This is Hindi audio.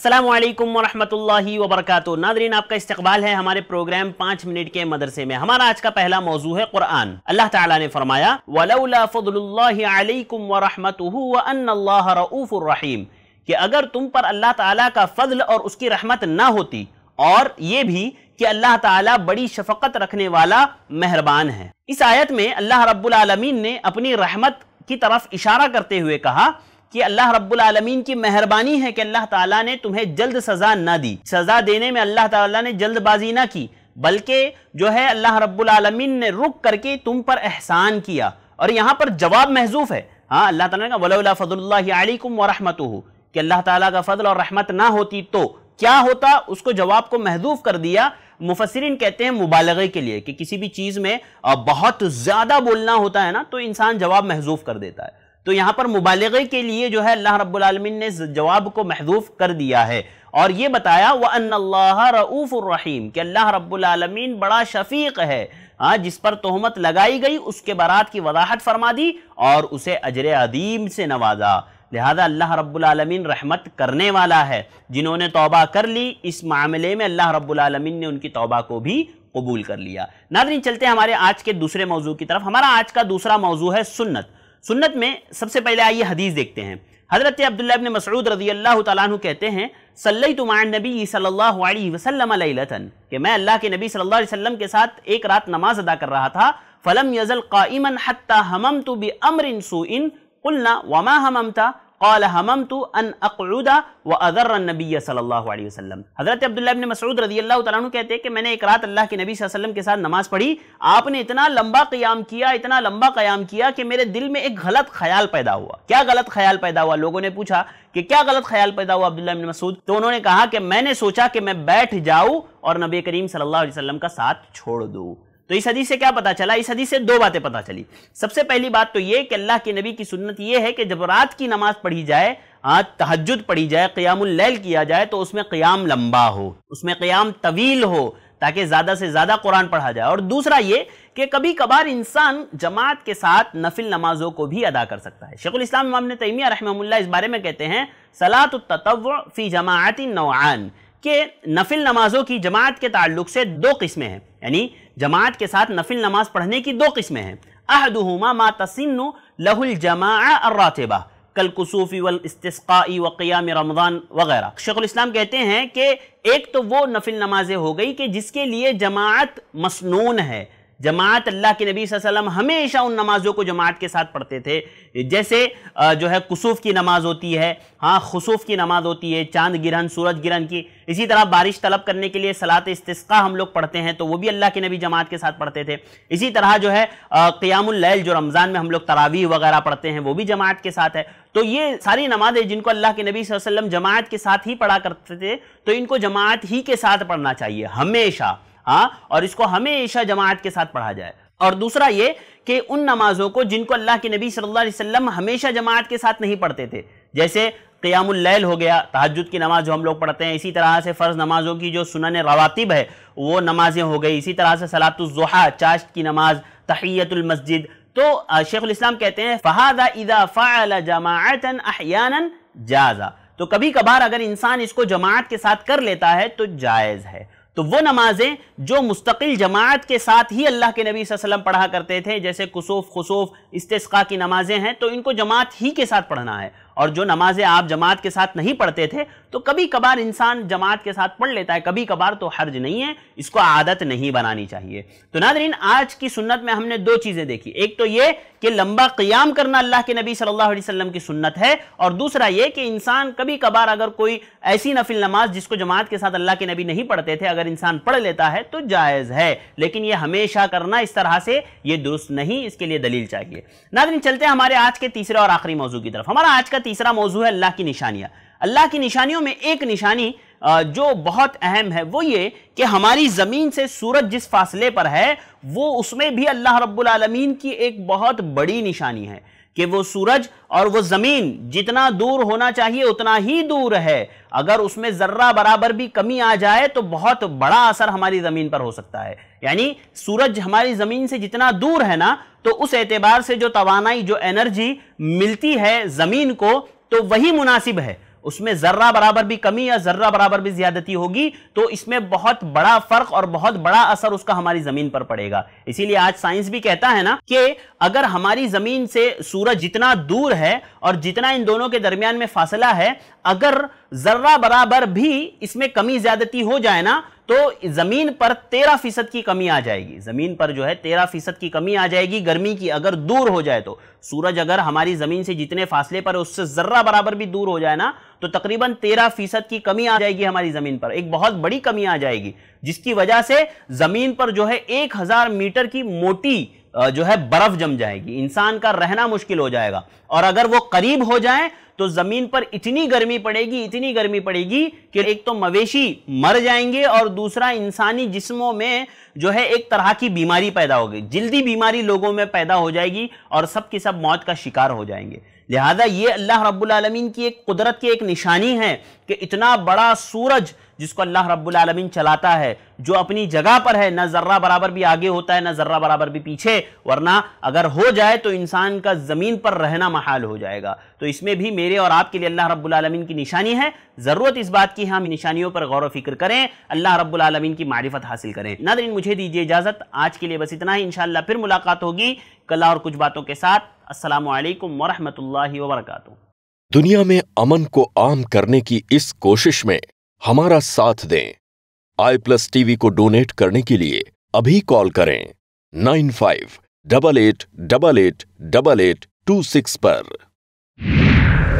अस्सलाम वालेकुम वरहमतुल्लाहि वबरकातुहू नादरीन आपका इस्तकबाल है हमारे प्रोग्राम पाँच मिनट के मदरसे में हमारा आज का पहला मौजू है कुरान अल्लाह ताला ने फरमाया वलौला फजलुल्लाहिकुम वरहमतुहू व अन्नल्लाह रऊफ़ुर्रहीम कि अगर तुम पर अल्लाह ताला का फजल और उसकी रहमत ना होती और ये भी कि अल्लाह ताला बड़ी शफकत रखने वाला मेहरबान है इस आयत में अल्लाह रब्बुल आलमीन ने अपनी रहमत की तरफ इशारा करते हुए कहा कि अल्लाह रब्बुल आलमीन की मेहरबानी है कि अल्लाह ताला ने तुम्हें जल्द सजा ना दी सजा देने में अल्लाह ताला ने जल्दबाजी ना की बल्कि जो है अल्लाह रब्बुल आलमीन ने रुक करके तुम पर एहसान किया और यहाँ पर जवाब महजूफ है हाँ अल्लाह ताला ने वरहमत कि अल्लाह ताला का फ़जल और रहमत ना होती तो क्या होता उसको जवाब को महजूफ कर दिया मुफसरिन कहते हैं मुबालगे के लिए कि किसी भी चीज़ में बहुत ज़्यादा बोलना होता है ना तो इंसान जवाब महजूफ कर देता है तो यहाँ पर मुबालगे के लिए जो है अल्लाह रब्लमिन ने जवाब को महदूफ कर दिया है और ये बताया वह रऊफ़ुररहीम कि अल्लाह रब्लमीन बड़ा शफीक है हाँ जिस पर तोहमत लगाई गई उसके बारात की वजाहत फरमा दी और उसे अजर अदीम से नवाजा लिहाजा अल्लाह रब्लमिन रहमत करने वाला है जिन्होंने तोबा कर ली इस मामले में अल्लाह रब्लमिन ने उनकी तोबा को भी कबूल कर लिया नादरी चलते हमारे आज के दूसरे मौजू की तरफ हमारा आज का दूसरा मौजू है सुन्नत सुन्नत में सबसे पहले आइए हदीस देखते हैं हज़रत अब्दुल्ला इब्न मसऊद रजी अल्लाह तु कहते हैं सल्लई तुमान नबी सल्लल्लाहु वसलम वसल्लम कि मैं अल्लाह के नबी सल्ला अलैहि के साथ एक रात नमाज अदा कर रहा था फ़लम यज़ल काइमन हत्ता हमम तो बि अमरिन सुइन कुलना वमा हममता कौल हमम तो अन अकूदा व अजर नबी सल्लल्लाहु अलैहि वसल्लम हज़रत अब्दुल्ला ने मसूद रजी अल्लाह तु कहते हैं कि मैंने एक रात अल्लाह के नबी वसल्लम के साथ नमाज़ पढ़ी आपने इतना लंबा क़याम किया इतना लंबा क़याम किया कि मेरे दिल में एक गलत ख्याल पैदा हुआ क्या गलत ख्याल पैदा हुआ लोगों ने पूछा कि क्या गलत ख्याल पैदा हुआ अब्दुल्ला मसूद तो उन्होंने कहा कि मैंने सोचा कि मैं बैठ जाऊँ और नबी करीम सल्ला वसलम का साथ छोड़ दूँ तो इस हदीस से क्या पता चला इस हदीस से दो बातें पता चली सबसे पहली बात तो ये कि अल्लाह के नबी की सुन्नत ये है कि जब रात की नमाज पढ़ी जाए आज हाँ, तहजद पढ़ी जाए क़यामुल्लैल किया जाए तो उसमें क़याम लंबा हो उसमें क़याम तवील हो ताकि ज़्यादा से ज़्यादा कुरान पढ़ा जाए और दूसरा ये कि कभी कभार इंसान जमात के साथ नफिल नमाजों को भी अदा कर सकता है शेखुल इस्लाम इमाम तैमिया रहमल्ला इस बारे में कहते हैं सलात तत्व फ़ी जमात नौआन कि नफिल नमाजों की जमात के ताल्लुक से दो किस्में हैं यानी जमात के साथ नफिल नमाज पढ़ने की दो किस्में हैं अहदहुमा मा तसिन लहुल जमा अर्रातबा कल कसूफ़ी वल इस्तस्काई व क़ियाम रमज़ान वगैरह शेखुल इस्लाम कहते हैं कि एक तो वो नफिल नमाजें हो गई कि जिसके लिए जमात मसनून है जमात अल्लाह के नबी वसल्लम हमेशा उन नमाज़ों को जमात के साथ पढ़ते थे जैसे जो है कुसूफ़ की नमाज़ होती है हाँ खसूफ़ की नमाज़ होती है चांद गिरहन सूरज ग्रहण की इसी तरह बारिश तलब करने के लिए सलात इसका हम लोग पढ़ते हैं तो वो भी अल्लाह के नबी जमात के साथ पढ़ते थे इसी तरह जो है क़ियामल जो रमज़ान में हम लोग तरावी वगैरह पढ़ते हैं वो भी जमात के साथ है तो ये सारी नमाजें जिनको अल्लाह के नबी वसल्लम जमात के साथ ही पढ़ा करते थे तो इनको जमात ही के साथ पढ़ना चाहिए हमेशा हाँ और इसको हमेशा जमात के साथ पढ़ा जाए और दूसरा ये कि उन नमाजों को जिनको अल्लाह के नबी सल्लल्लाहु अलैहि वसल्लम हमेशा जमात के साथ नहीं पढ़ते थे जैसे क़ियामुल्लैल हो गया तहजद की नमाज जो हम लोग पढ़ते हैं इसी तरह से फ़र्ज़ नमाज़ों की जो सुनन रवातिब है वो नमाज़ें हो गई इसी तरह से सलातुलजुहा चाश्त की नमाज तहियतुलमस्जिद तो शेखुलस्लाम कहते हैं फ़हादा इदा फ़ाल जमातन अहयानन जाजा तो कभी कभार अगर इंसान इसको जमात के साथ कर लेता है तो जायज़ है तो वो नमाजें जो मुस्तकिल जमात के साथ ही अल्लाह के नबी वसल्लम पढ़ा करते थे जैसे कुसूफ खसूफ इस्तेस्का की नमाजें हैं तो इनको जमात ही के साथ पढ़ना है और जो नमाजें आप जमात के साथ नहीं पढ़ते थे तो कभी कभार इंसान जमात के साथ पढ़ लेता है कभी कभार तो हर्ज नहीं है इसको आदत नहीं बनानी चाहिए तो नादरीन आज की सुन्नत में हमने दो चीज़ें देखी एक तो ये कि लंबा क्याम करना अल्लाह के नबी सल्लल्लाहु अलैहि वसल्लम की सुन्नत है और दूसरा ये कि इंसान कभी कभार अगर कोई ऐसी नफिल नमाज जिसको जमात के साथ अल्लाह के नबी नहीं पढ़ते थे अगर इंसान पढ़ लेता है तो जायज़ है लेकिन ये हमेशा करना इस तरह से ये दुरुस्त नहीं इसके लिए दलील चाहिए नादरीन चलते हैं हमारे आज के तीसरे और आखिरी मौजू की तरफ हमारा आज का तीसरा मौजू है अल्लाह की निशानियाँ अल्लाह की निशानियों में एक निशानी जो बहुत अहम है वो ये कि हमारी ज़मीन से सूरज जिस फासले पर है वो उसमें भी अल्लाह रब्बुल आलमीन की एक बहुत बड़ी निशानी है कि वो सूरज और वो ज़मीन जितना दूर होना चाहिए उतना ही दूर है अगर उसमें ज़र्रा बराबर भी कमी आ जाए तो बहुत बड़ा असर हमारी ज़मीन पर हो सकता है यानी सूरज हमारी ज़मीन से जितना दूर है ना तो उस एतबार से जो तोानाई जो एनर्जी मिलती है ज़मीन को तो वही मुनासिब है उसमें जर्रा बराबर भी कमी या जर्रा बराबर भी ज्यादती होगी तो इसमें बहुत बड़ा फर्क और बहुत बड़ा असर उसका हमारी जमीन पर पड़ेगा इसीलिए आज साइंस भी कहता है ना कि अगर हमारी जमीन से सूरज जितना दूर है और जितना इन दोनों के दरमियान में फासला है अगर जर्रा बराबर भी इसमें कमी ज्यादती हो जाए ना तो ज़मीन पर तेरह फीसद की कमी आ जाएगी ज़मीन पर जो है तेरह फीसद की कमी आ जाएगी गर्मी की अगर दूर हो जाए तो सूरज अगर हमारी ज़मीन से जितने फासले पर उससे ज़र्रा बराबर भी दूर हो जाए ना तो तकरीबन तेरह फीसद की कमी आ जाएगी हमारी ज़मीन पर एक बहुत बड़ी कमी आ जाएगी जिसकी वजह से ज़मीन पर जो है एक हज़ार मीटर की मोटी जो है बर्फ जम जाएगी इंसान का रहना मुश्किल हो जाएगा और अगर वो करीब हो जाए तो जमीन पर इतनी गर्मी पड़ेगी इतनी गर्मी पड़ेगी कि एक तो मवेशी मर जाएंगे और दूसरा इंसानी जिस्मों में जो है एक तरह की बीमारी पैदा होगी जल्दी बीमारी लोगों में पैदा हो जाएगी और सब की सब मौत का शिकार हो जाएंगे लिहाजा ये अल्लाह रब्बुलमीन की एक कुदरत की एक निशानी है कि इतना बड़ा सूरज जिसको अल्लाह रबालमीन चलाता है जो अपनी जगह पर है ना ज़र्रा बराबर भी आगे होता है ना ज़र्रा बराबर भी पीछे वरना अगर हो जाए तो इंसान का ज़मीन पर रहना महाल हो जाएगा तो इसमें भी मेरे और आपके लिए अल्लाह रब्बुलमीन की निशानी है ज़रूरत इस बात की हम निशानियों पर गौर वफिक्र करें अल्लाह रब्बुलमीन की मारिफत हासिल करें नादरीन मुझे दीजिए इजाज़त आज के लिए बस इतना ही इन फिर मुलाकात होगी कला और कुछ बातों के साथ अस्सलाम वालेकुम वरहमतुल्लाहि वबरकातुहू दुनिया में अमन को आम करने की इस कोशिश में हमारा साथ दें आई प्लस टीवी को डोनेट करने के लिए अभी कॉल करें nine five double eight double eight double eight two six पर